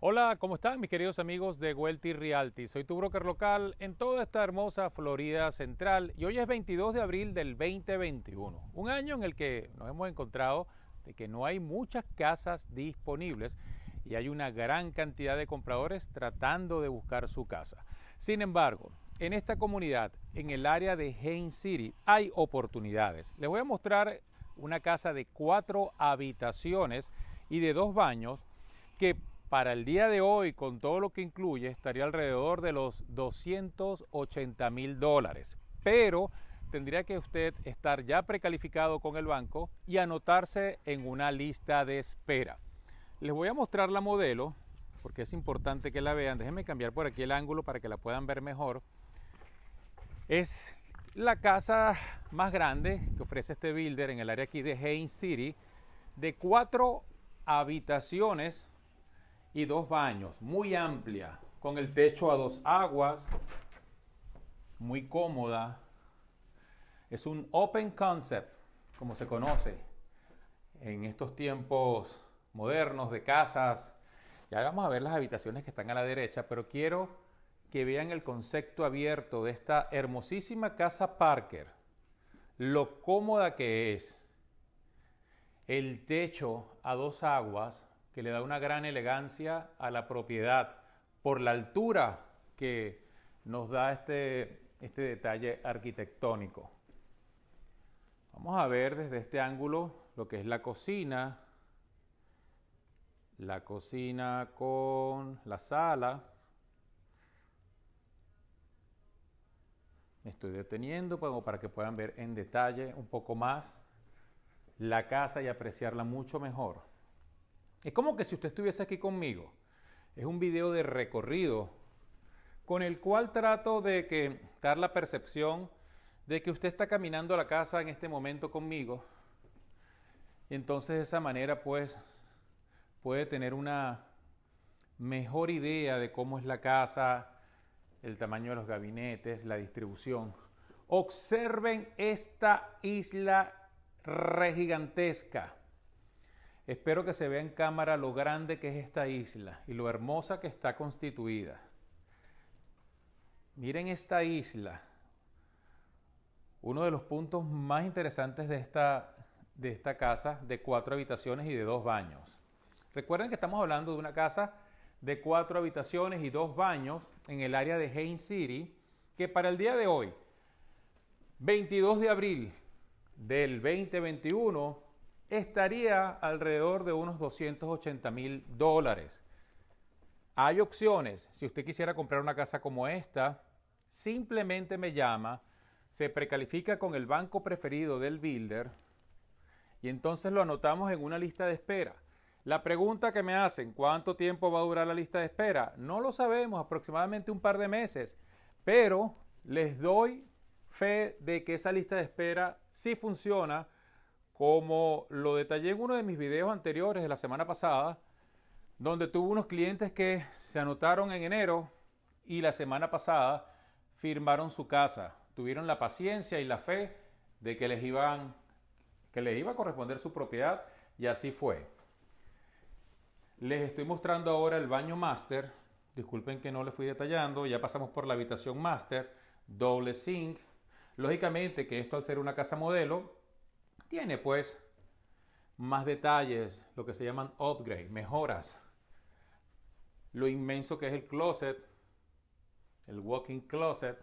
Hola, ¿cómo están mis queridos amigos de Welty Realty? Soy tu broker local en toda esta hermosa Florida Central y hoy es 22 de abril del 2021, un año en el que nos hemos encontrado de que no hay muchas casas disponibles y hay una gran cantidad de compradores tratando de buscar su casa. Sin embargo, en esta comunidad, en el área de Haines City, hay oportunidades. Les voy a mostrar una casa de cuatro habitaciones y de dos baños que para el día de hoy, con todo lo que incluye, estaría alrededor de los 280 mil dólares. Pero tendría que usted estar ya precalificado con el banco y anotarse en una lista de espera. Les voy a mostrar la modelo porque es importante que la vean. Déjenme cambiar por aquí el ángulo para que la puedan ver mejor. Es la casa más grande que ofrece este builder en el área aquí de Haines City de cuatro habitaciones y dos baños, muy amplia, con el techo a dos aguas, muy cómoda. Es un open concept, como se conoce en estos tiempos modernos de casas. Ya vamos a ver las habitaciones que están a la derecha, pero quiero que vean el concepto abierto de esta hermosísima casa Parker. Lo cómoda que es. El techo a dos aguas que le da una gran elegancia a la propiedad por la altura que nos da este, este detalle arquitectónico. Vamos a ver desde este ángulo lo que es la cocina, la cocina con la sala. Me estoy deteniendo para que puedan ver en detalle un poco más la casa y apreciarla mucho mejor. Es como que si usted estuviese aquí conmigo. Es un video de recorrido con el cual trato de dar la percepción de que usted está caminando a la casa en este momento conmigo. Entonces de esa manera pues puede tener una mejor idea de cómo es la casa, el tamaño de los gabinetes, la distribución. Observen esta isla regigantesca. Espero que se vea en cámara lo grande que es esta isla y lo hermosa que está constituida. Miren esta isla. Uno de los puntos más interesantes de esta, de esta casa de cuatro habitaciones y de dos baños. Recuerden que estamos hablando de una casa de cuatro habitaciones y dos baños en el área de Haines City, que para el día de hoy, 22 de abril del 2021, estaría alrededor de unos 280 mil dólares. Hay opciones. Si usted quisiera comprar una casa como esta, simplemente me llama, se precalifica con el banco preferido del builder y entonces lo anotamos en una lista de espera. La pregunta que me hacen, ¿cuánto tiempo va a durar la lista de espera? No lo sabemos, aproximadamente un par de meses, pero les doy fe de que esa lista de espera sí funciona como lo detallé en uno de mis videos anteriores de la semana pasada, donde tuvo unos clientes que se anotaron en enero y la semana pasada firmaron su casa. Tuvieron la paciencia y la fe de que les iban que iba a corresponder su propiedad y así fue. Les estoy mostrando ahora el baño master. Disculpen que no les fui detallando, ya pasamos por la habitación master, doble sink. Lógicamente que esto al ser una casa modelo tiene pues más detalles, lo que se llaman upgrade, mejoras. Lo inmenso que es el closet, el walking closet.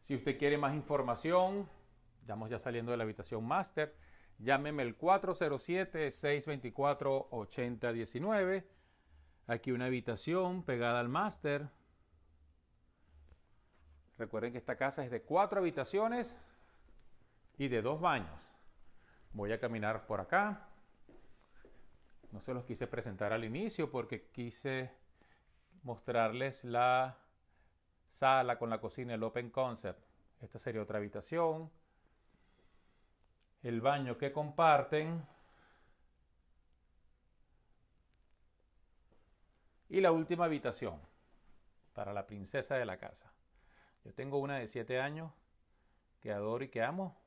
Si usted quiere más información, estamos ya saliendo de la habitación master, llámeme el 407-624-8019. Aquí una habitación pegada al máster. Recuerden que esta casa es de cuatro habitaciones y de dos baños. Voy a caminar por acá. No se los quise presentar al inicio porque quise mostrarles la sala con la cocina, el open concept. Esta sería otra habitación. El baño que comparten. Y la última habitación para la princesa de la casa. Yo tengo una de 7 años que adoro y que amo,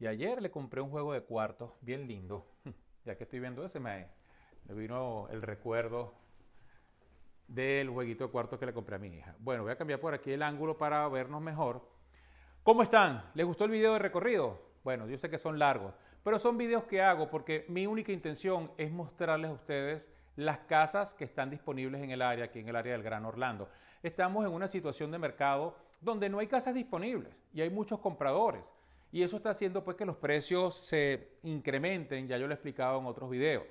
y ayer le compré un juego de cuartos bien lindo. Ya que estoy viendo ese, me, vino el recuerdo del jueguito de cuartos que le compré a mi hija. Bueno, voy a cambiar por aquí el ángulo para vernos mejor. ¿Cómo están? ¿Les gustó el video de recorrido? Bueno, yo sé que son largos, pero son videos que hago porque mi única intención es mostrarles a ustedes las casas que están disponibles en el área, aquí en el área del Gran Orlando. Estamos en una situación de mercado donde no hay casas disponibles y hay muchos compradores. Y eso está haciendo pues que los precios se incrementen, ya yo lo he explicado en otros videos.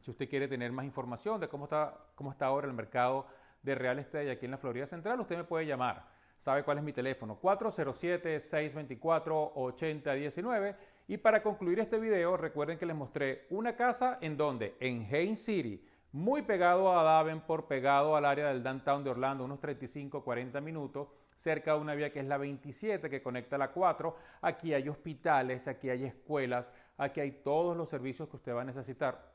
Si usted quiere tener más información de cómo está, cómo está ahora el mercado de real estate aquí en la Florida Central, usted me puede llamar. Sabe cuál es mi teléfono, 407-624-8019. Y para concluir este video, recuerden que les mostré una casa en donde, en Haines City, muy pegado a Davenport, pegado al área del downtown de Orlando, unos 35-40 minutos, cerca de una vía que es la 27 que conecta la 4. Aquí hay hospitales, aquí hay escuelas, aquí hay todos los servicios que usted va a necesitar.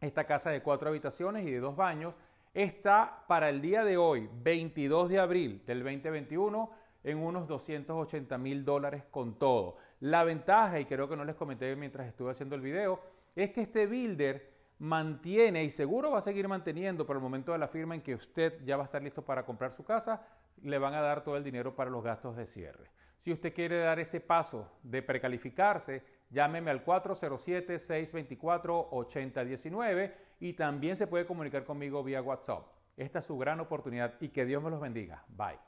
Esta casa de cuatro habitaciones y de dos baños está para el día de hoy, 22 de abril del 2021, en unos 280 mil dólares con todo. La ventaja, y creo que no les comenté mientras estuve haciendo el video, es que este builder mantiene y seguro va a seguir manteniendo por el momento de la firma en que usted ya va a estar listo para comprar su casa, le van a dar todo el dinero para los gastos de cierre. Si usted quiere dar ese paso de precalificarse, llámeme al 407-624-8019 y también se puede comunicar conmigo vía WhatsApp. Esta es su gran oportunidad y que Dios me los bendiga. Bye.